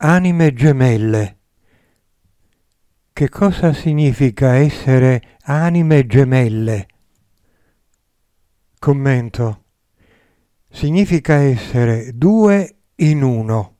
Anime gemelle. Che cosa significa essere anime gemelle? Commento. Significa essere due in uno.